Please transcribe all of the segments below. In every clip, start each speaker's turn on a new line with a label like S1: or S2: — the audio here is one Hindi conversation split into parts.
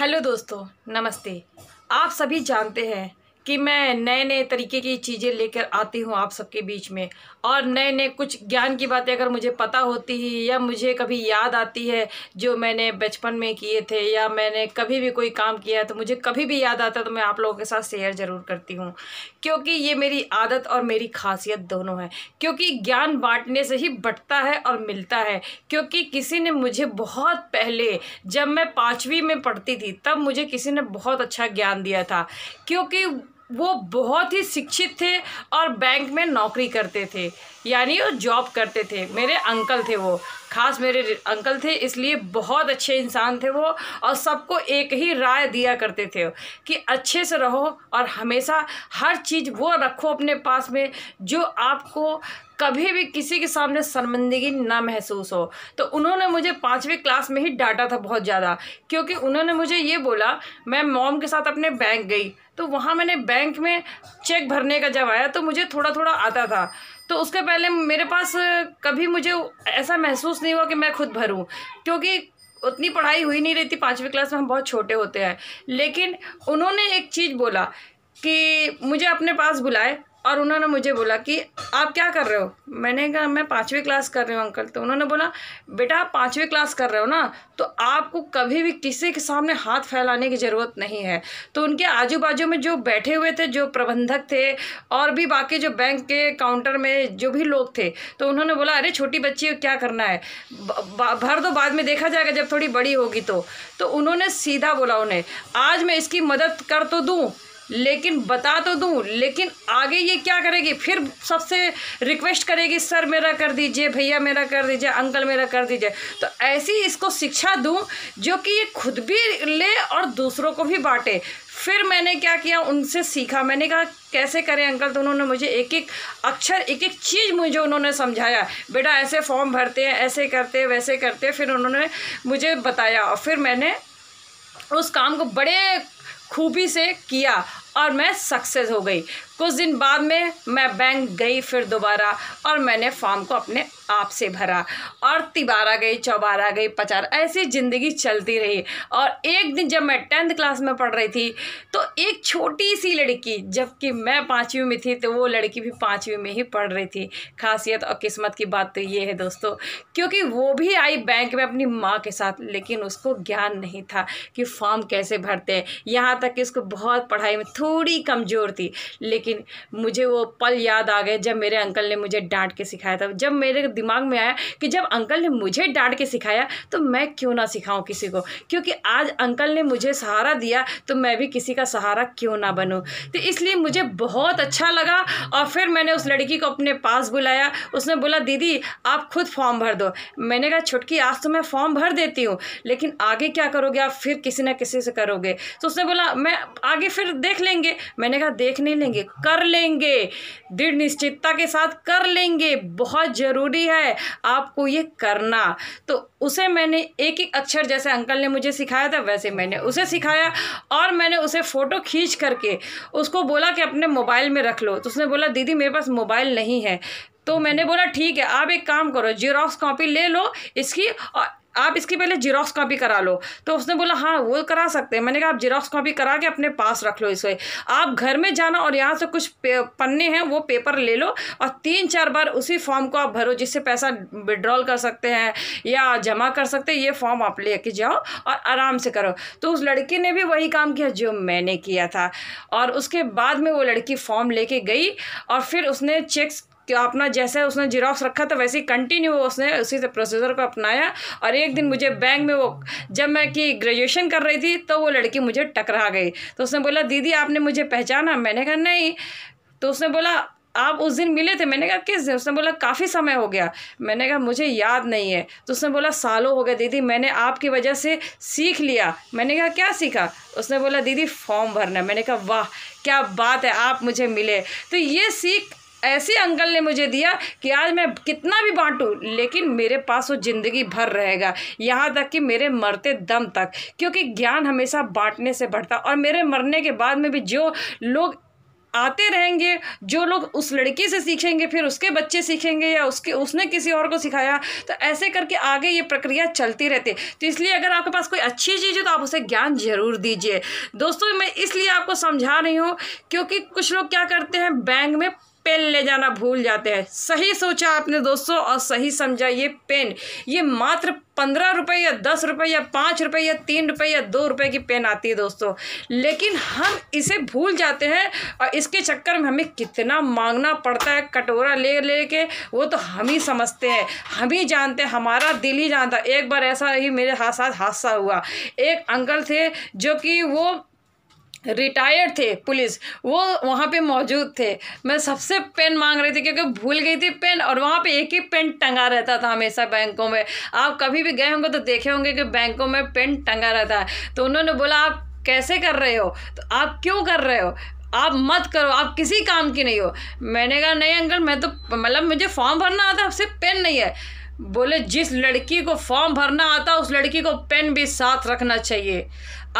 S1: हेलो दोस्तों नमस्ते आप सभी जानते हैं कि मैं नए नए तरीके की चीज़ें लेकर आती हूँ आप सबके बीच में और नए नए कुछ ज्ञान की बातें अगर मुझे पता होती है या मुझे कभी याद आती है जो मैंने बचपन में किए थे या मैंने कभी भी कोई काम किया तो मुझे कभी भी याद आता तो मैं आप लोगों के साथ शेयर ज़रूर करती हूँ क्योंकि ये मेरी आदत और मेरी खासियत दोनों है क्योंकि ज्ञान बाँटने से ही बटता है और मिलता है क्योंकि किसी ने मुझे बहुत पहले जब मैं पाँचवीं में पढ़ती थी तब मुझे किसी ने बहुत अच्छा ज्ञान दिया था क्योंकि वो बहुत ही शिक्षित थे और बैंक में नौकरी करते थे यानी वो जॉब करते थे मेरे अंकल थे वो खास मेरे अंकल थे इसलिए बहुत अच्छे इंसान थे वो और सबको एक ही राय दिया करते थे कि अच्छे से रहो और हमेशा हर चीज़ वो रखो अपने पास में जो आपको कभी भी किसी के सामने शर्मिंदगी ना महसूस हो तो उन्होंने मुझे पाँचवीं क्लास में ही डांटा था बहुत ज़्यादा क्योंकि उन्होंने मुझे ये बोला मैं मॉम के साथ अपने बैंक गई तो वहाँ मैंने बैंक में चेक भरने का जब आया तो मुझे थोड़ा थोड़ा आता था तो उसके पहले मेरे पास कभी मुझे ऐसा महसूस नहीं हुआ कि मैं खुद भरूँ क्योंकि उतनी पढ़ाई हुई नहीं रहती पाँचवीं क्लास में हम बहुत छोटे होते हैं लेकिन उन्होंने एक चीज़ बोला कि मुझे अपने पास बुलाए और उन्होंने मुझे बोला कि आप क्या कर रहे हो मैंने कहा मैं पाँचवीं क्लास कर रही हूँ अंकल तो उन्होंने बोला बेटा आप पाँचवीं क्लास कर रहे हो ना तो आपको कभी भी किसी के सामने हाथ फैलाने की ज़रूरत नहीं है तो उनके आजू बाजू में जो बैठे हुए थे जो प्रबंधक थे और भी बाकी जो बैंक के काउंटर में जो भी लोग थे तो उन्होंने बोला अरे छोटी बच्ची को क्या करना है भर दो बाद में देखा जाएगा जब थोड़ी बड़ी होगी तो, तो उन्होंने सीधा बोला उन्हें आज मैं इसकी मदद कर तो दूँ लेकिन बता तो दूँ लेकिन आगे ये क्या करेगी फिर सबसे रिक्वेस्ट करेगी सर मेरा कर दीजिए भैया मेरा कर दीजिए अंकल मेरा कर दीजिए तो ऐसी इसको शिक्षा दूँ जो कि ये खुद भी ले और दूसरों को भी बाँटे फिर मैंने क्या किया उनसे सीखा मैंने कहा कैसे करें अंकल तो उन्होंने मुझे एक एक अक्षर एक एक चीज़ मुझे उन्होंने समझाया बेटा ऐसे फॉर्म भरते हैं ऐसे करते हैं वैसे करते हैं फिर उन्होंने मुझे बताया और फिर मैंने उस काम को बड़े खूबी से किया और मैं सक्सेस हो गई कुछ दिन बाद में मैं बैंक गई फिर दोबारा और मैंने फॉर्म को अपने आप से भरा और तिबारा गई चौबारा गई पचार ऐसी ज़िंदगी चलती रही और एक दिन जब मैं टेंथ क्लास में पढ़ रही थी तो एक छोटी सी लड़की जबकि मैं पाँचवीं में थी तो वो लड़की भी पाँचवीं में ही पढ़ रही थी खासियत और किस्मत की बात तो ये है दोस्तों क्योंकि वो भी आई बैंक में अपनी माँ के साथ लेकिन उसको ज्ञान नहीं था कि फॉर्म कैसे भरते हैं यहाँ तक कि उसको बहुत पढ़ाई में थोड़ी कमज़ोर थी लेकिन लेकिन मुझे वो पल याद आ गए जब मेरे अंकल ने मुझे डांट के सिखाया था जब मेरे दिमाग में आया कि जब अंकल ने मुझे डांट के सिखाया तो मैं क्यों ना सिखाऊं किसी को क्योंकि आज अंकल ने मुझे सहारा दिया तो मैं भी किसी का सहारा क्यों ना बनूँ तो इसलिए मुझे बहुत अच्छा लगा और फिर मैंने उस लड़की को अपने पास बुलाया उसने बोला दीदी आप खुद फॉर्म भर दो मैंने कहा छुटकी आज तो मैं फॉर्म भर देती हूँ लेकिन आगे क्या करोगे आप फिर किसी ना किसी से करोगे तो उसने बोला मैं आगे फिर देख लेंगे मैंने कहा देख नहीं लेंगे कर लेंगे दृढ़ निश्चितता के साथ कर लेंगे बहुत ज़रूरी है आपको ये करना तो उसे मैंने एक एक अक्षर जैसे अंकल ने मुझे सिखाया था वैसे मैंने उसे सिखाया और मैंने उसे फ़ोटो खींच करके उसको बोला कि अपने मोबाइल में रख लो तो उसने बोला दीदी मेरे पास मोबाइल नहीं है तो मैंने बोला ठीक है आप एक काम करो जीरोक्स कॉपी ले लो इसकी और आप इसकी पहले जीरोक्स कॉपी करा लो तो उसने बोला हाँ वो करा सकते हैं मैंने कहा आप जीरोक्स कॉपी करा के अपने पास रख लो इसे आप घर में जाना और यहाँ से कुछ पन्ने हैं वो पेपर ले लो और तीन चार बार उसी फॉर्म को आप भरो जिससे पैसा विड्रॉल कर सकते हैं या जमा कर सकते हैं ये फॉर्म आप ले कर जाओ और आराम से करो तो उस लड़की ने भी वही काम किया जो मैंने किया था और उसके बाद में वो लड़की फॉर्म लेके गई और फिर उसने चेक्स कि अपना जैसे उसने जिराक्स रखा था वैसे ही कंटिन्यू उसने उसी से प्रोसीजर को अपनाया और एक दिन मुझे बैंक में वो जब मैं कि ग्रेजुएशन कर रही थी तो वो लड़की मुझे टकरा गई तो उसने बोला दीदी आपने मुझे पहचाना मैंने कहा नहीं तो उसने बोला आप उस दिन मिले थे मैंने कहा किस दिन उसने बोला काफ़ी समय हो गया मैंने कहा मुझे याद नहीं है तो उसने बोला सालों हो गया दीदी मैंने आपकी वजह से सीख लिया मैंने कहा क्या सीखा उसने बोला दीदी फॉर्म भरना मैंने कहा वाह क्या बात है आप मुझे मिले तो ये सीख ऐसे अंकल ने मुझे दिया कि आज मैं कितना भी बांटूं लेकिन मेरे पास वो ज़िंदगी भर रहेगा यहाँ तक कि मेरे मरते दम तक क्योंकि ज्ञान हमेशा बांटने से बढ़ता और मेरे मरने के बाद में भी जो लोग आते रहेंगे जो लोग उस लड़की से सीखेंगे फिर उसके बच्चे सीखेंगे या उसके उसने किसी और को सिखाया तो ऐसे करके आगे ये प्रक्रिया चलती रहती तो इसलिए अगर आपके पास कोई अच्छी चीज़ है तो आप उसे ज्ञान जरूर दीजिए दोस्तों मैं इसलिए आपको समझा रही हूँ क्योंकि कुछ लोग क्या करते हैं बैंक में पेन ले जाना भूल जाते हैं सही सोचा आपने दोस्तों और सही समझा ये पेन ये मात्र पंद्रह रुपये या दस रुपये या पाँच रुपये या तीन रुपये या दो रुपये की पेन आती है दोस्तों लेकिन हम इसे भूल जाते हैं और इसके चक्कर में हमें कितना मांगना पड़ता है कटोरा ले ले के वो तो हम ही समझते हैं हम ही जानते हैं हमारा दिल ही जानता एक बार ऐसा ही मेरे साथ हादसा हुआ एक अंकल थे जो कि वो रिटायर्ड थे पुलिस वो वहाँ पे मौजूद थे मैं सबसे पेन मांग रही थी क्योंकि भूल गई थी पेन और वहाँ पे एक ही पेन टंगा रहता था हमेशा बैंकों में आप कभी भी गए होंगे तो देखे होंगे कि बैंकों में पेन टंगा रहता है तो उन्होंने बोला आप कैसे कर रहे हो तो आप क्यों कर रहे हो आप मत करो आप किसी काम की नहीं हो मैंने कहा नहीं अंकल मैं तो मतलब मुझे फॉर्म भरना आता सिर्फ पेन नहीं है बोले जिस लड़की को फॉर्म भरना आता उस लड़की को पेन भी साथ रखना चाहिए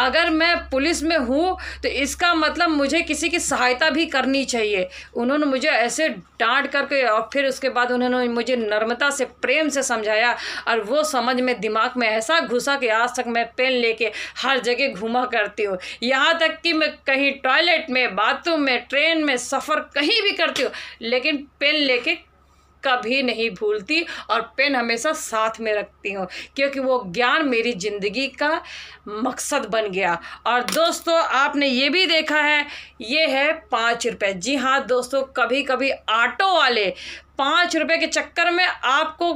S1: अगर मैं पुलिस में हूँ तो इसका मतलब मुझे किसी की सहायता भी करनी चाहिए उन्होंने मुझे ऐसे डांट करके और फिर उसके बाद उन्होंने मुझे नर्मता से प्रेम से समझाया और वो समझ में दिमाग में ऐसा घुसा कि आज तक मैं पेन लेके हर जगह घूमा करती हूँ यहाँ तक कि मैं कहीं टॉयलेट में बाथरूम में ट्रेन में सफ़र कहीं भी करती हूँ लेकिन पेन ले कभी नहीं भूलती और पेन हमेशा साथ में रखती हूँ क्योंकि वो ज्ञान मेरी ज़िंदगी का मकसद बन गया और दोस्तों आपने ये भी देखा है ये है पाँच रुपये जी हाँ दोस्तों कभी कभी ऑटो वाले पाँच रुपये के चक्कर में आपको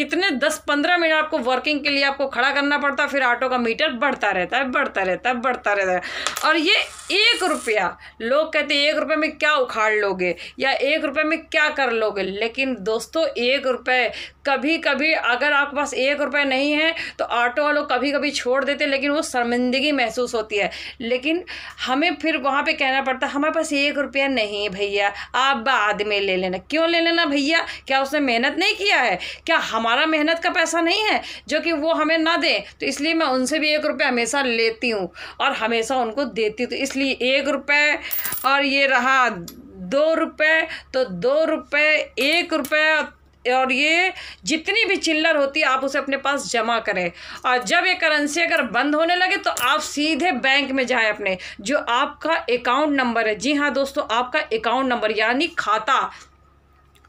S1: कितने दस पंद्रह मिनट आपको वर्किंग के लिए आपको खड़ा करना पड़ता है फिर ऑटो का मीटर बढ़ता रहता है बढ़ता रहता है बढ़ता रहता है और ये एक रुपया लोग कहते हैं एक रुपये में क्या उखाड़ लोगे या एक रुपये में क्या कर लोगे लेकिन दोस्तों एक रुपये कभी कभी अगर आपके पास एक रुपये नहीं है तो ऑटो वालों कभी कभी छोड़ देते लेकिन वो शर्मिंदगी महसूस होती है लेकिन हमें फिर वहाँ पे कहना पड़ता है हमारे पास एक रुपया नहीं है भैया आप बाद में ले लेना क्यों ले लेना भैया क्या उसने मेहनत नहीं किया है क्या हमारा मेहनत का पैसा नहीं है जो कि वो हमें ना दें तो इसलिए मैं उनसे भी एक रुपया हमेशा लेती हूँ और हमेशा उनको देती हूँ तो इसलिए एक रुपये और ये रहा दो रुपये तो दो रुपये एक रुपये और ये जितनी भी चिल्लर होती है आप उसे अपने पास जमा करें और जब ये करेंसी अगर बंद होने लगे तो आप सीधे बैंक में जाएं अपने जो आपका अकाउंट नंबर है जी हाँ दोस्तों आपका अकाउंट नंबर यानी खाता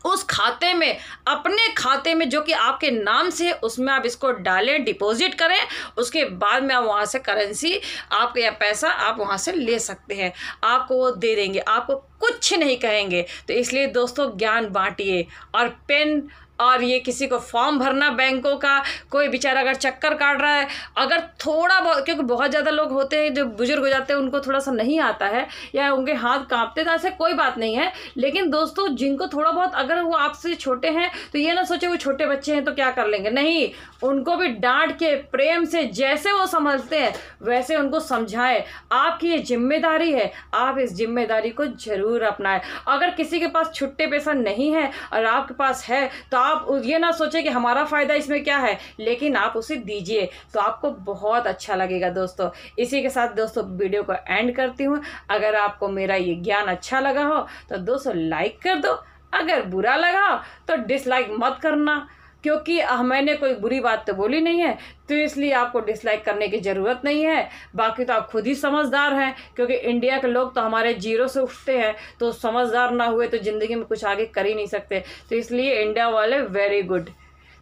S1: उस खाते में अपने खाते में जो कि आपके नाम से है उसमें आप इसको डालें डिपॉजिट करें उसके बाद में आप वहाँ से करेंसी आप या पैसा आप वहाँ से ले सकते हैं आपको वो दे देंगे आपको कुछ नहीं कहेंगे तो इसलिए दोस्तों ज्ञान बांटिए और पेन और ये किसी को फॉर्म भरना बैंकों का कोई बेचारा अगर चक्कर काट रहा है अगर थोड़ा बहुत क्योंकि बहुत ज़्यादा लोग होते हैं जो बुजुर्ग हो जाते हैं उनको थोड़ा सा नहीं आता है या उनके हाथ कांपते तो ऐसे कोई बात नहीं है लेकिन दोस्तों जिनको थोड़ा बहुत अगर वो आपसे छोटे हैं तो ये ना सोचे वो छोटे बच्चे हैं तो क्या कर लेंगे नहीं उनको भी डांट के प्रेम से जैसे वो समझते हैं वैसे उनको समझाएं आपकी ये जिम्मेदारी है आप इस जिम्मेदारी को ज़रूर अपनाएं अगर किसी के पास छुट्टे पैसा नहीं है और आपके पास है तो आप आप ये ना सोचें कि हमारा फ़ायदा इसमें क्या है लेकिन आप उसे दीजिए तो आपको बहुत अच्छा लगेगा दोस्तों इसी के साथ दोस्तों वीडियो को एंड करती हूँ अगर आपको मेरा ये ज्ञान अच्छा लगा हो तो दोस्तों लाइक कर दो अगर बुरा लगा तो डिसलाइक मत करना क्योंकि मैंने कोई बुरी बात तो बोली नहीं है तो इसलिए आपको डिसलाइक करने की ज़रूरत नहीं है बाकी तो आप खुद ही समझदार हैं क्योंकि इंडिया के लोग तो हमारे जीरो से उठते हैं तो समझदार ना हुए तो ज़िंदगी में कुछ आगे कर ही नहीं सकते तो इसलिए इंडिया वाले वेरी गुड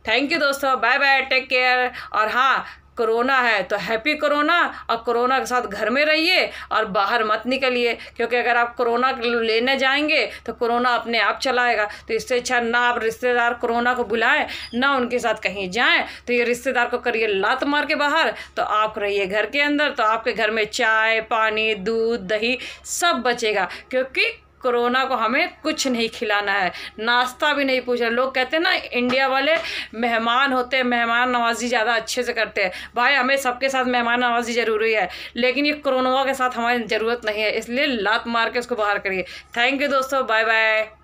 S1: थैंक यू दोस्तों बाय बाय टेक केयर और हाँ कोरोना है तो हैप्पी कोरोना और कोरोना के साथ घर में रहिए और बाहर मत निकलिए क्योंकि अगर आप कोरोना लेने जाएंगे तो कोरोना अपने आप चलाएगा तो इससे अच्छा ना आप रिश्तेदार कोरोना को बुलाएं ना उनके साथ कहीं जाएं तो ये रिश्तेदार को करिए लात मार के बाहर तो आप रहिए घर के अंदर तो आपके घर में चाय पानी दूध दही सब बचेगा क्योंकि कोरोना को हमें कुछ नहीं खिलाना है नाश्ता भी नहीं पूछना लोग कहते हैं ना इंडिया वाले मेहमान होते हैं मेहमान नवाजी ज़्यादा अच्छे से करते हैं भाई हमें सबके साथ मेहमान नवाजी ज़रूरी है लेकिन ये कोरोना के साथ हमारी ज़रूरत नहीं है इसलिए लात मार के उसको बाहर करिए थैंक यू दोस्तों बाय बाय